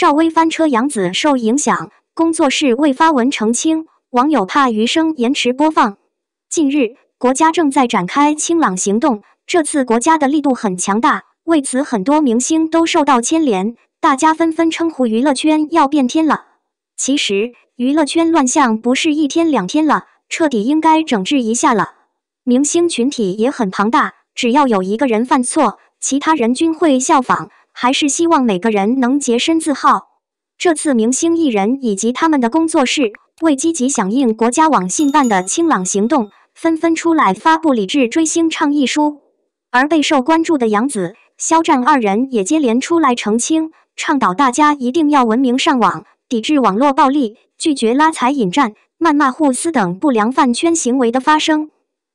赵薇翻车，杨紫受影响，工作室未发文澄清。网友怕《余生》延迟播放。近日，国家正在展开清朗行动，这次国家的力度很强大，为此很多明星都受到牵连，大家纷纷称呼娱乐圈要变天了。其实，娱乐圈乱象不是一天两天了，彻底应该整治一下了。明星群体也很庞大，只要有一个人犯错，其他人均会效仿。还是希望每个人能洁身自好。这次，明星艺人以及他们的工作室为积极响应国家网信办的清朗行动，纷纷出来发布理智追星倡议书。而备受关注的杨紫、肖战二人也接连出来澄清，倡导大家一定要文明上网，抵制网络暴力，拒绝拉踩引战、谩骂互撕等不良饭圈行为的发生。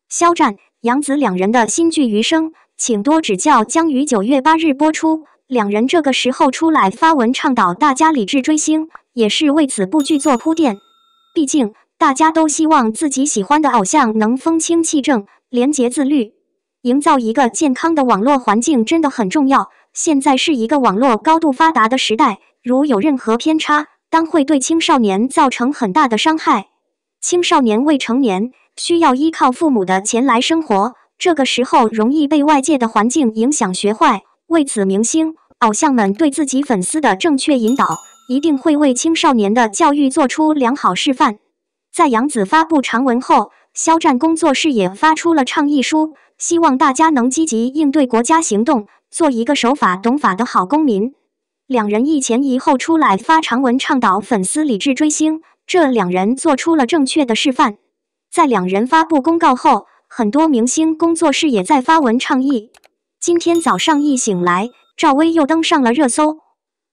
肖战、杨紫两人的新剧《余生》请多指教，将于九月八日播出。两人这个时候出来发文倡导大家理智追星，也是为此部剧做铺垫。毕竟大家都希望自己喜欢的偶像能风清气正、廉洁自律，营造一个健康的网络环境真的很重要。现在是一个网络高度发达的时代，如有任何偏差，当会对青少年造成很大的伤害。青少年未成年，需要依靠父母的钱来生活，这个时候容易被外界的环境影响学坏。为此，明星偶像们对自己粉丝的正确引导，一定会为青少年的教育做出良好示范。在杨子发布长文后，肖战工作室也发出了倡议书，希望大家能积极应对国家行动，做一个守法懂法的好公民。两人一前一后出来发长文，倡导粉丝理智追星，这两人做出了正确的示范。在两人发布公告后，很多明星工作室也在发文倡议。今天早上一醒来，赵薇又登上了热搜。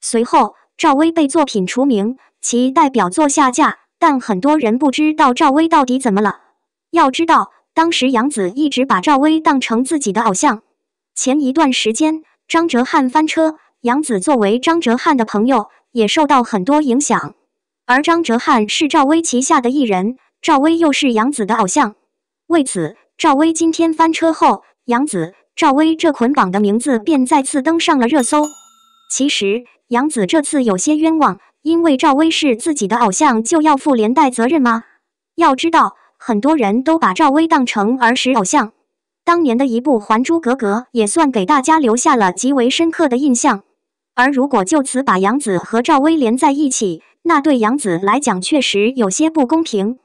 随后，赵薇被作品除名，其代表作下架。但很多人不知道赵薇到底怎么了。要知道，当时杨紫一直把赵薇当成自己的偶像。前一段时间，张哲瀚翻车，杨紫作为张哲瀚的朋友，也受到很多影响。而张哲瀚是赵薇旗下的艺人，赵薇又是杨紫的偶像。为此，赵薇今天翻车后，杨紫、赵薇这捆绑的名字便再次登上了热搜。其实杨紫这次有些冤枉，因为赵薇是自己的偶像，就要负连带责任吗？要知道，很多人都把赵薇当成儿时偶像，当年的一部《还珠格格》也算给大家留下了极为深刻的印象。而如果就此把杨紫和赵薇连在一起，那对杨紫来讲确实有些不公平。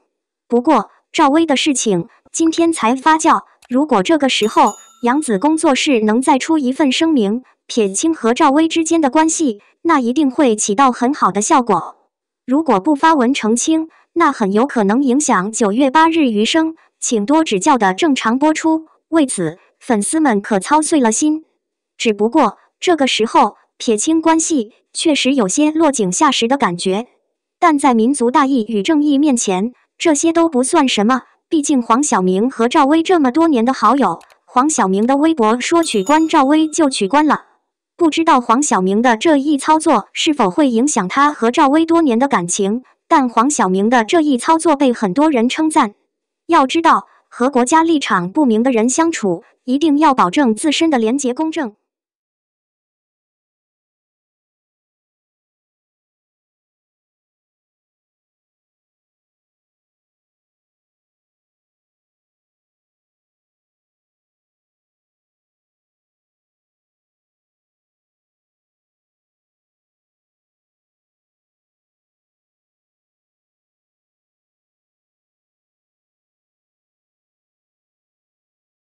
不过赵薇的事情今天才发酵，如果这个时候，杨子工作室能再出一份声明，撇清和赵薇之间的关系，那一定会起到很好的效果。如果不发文澄清，那很有可能影响九月八日《余生，请多指教》的正常播出。为此，粉丝们可操碎了心。只不过这个时候撇清关系，确实有些落井下石的感觉。但在民族大义与正义面前，这些都不算什么。毕竟黄晓明和赵薇这么多年的好友。黄晓明的微博说取关赵薇就取关了，不知道黄晓明的这一操作是否会影响他和赵薇多年的感情。但黄晓明的这一操作被很多人称赞。要知道，和国家立场不明的人相处，一定要保证自身的廉洁公正。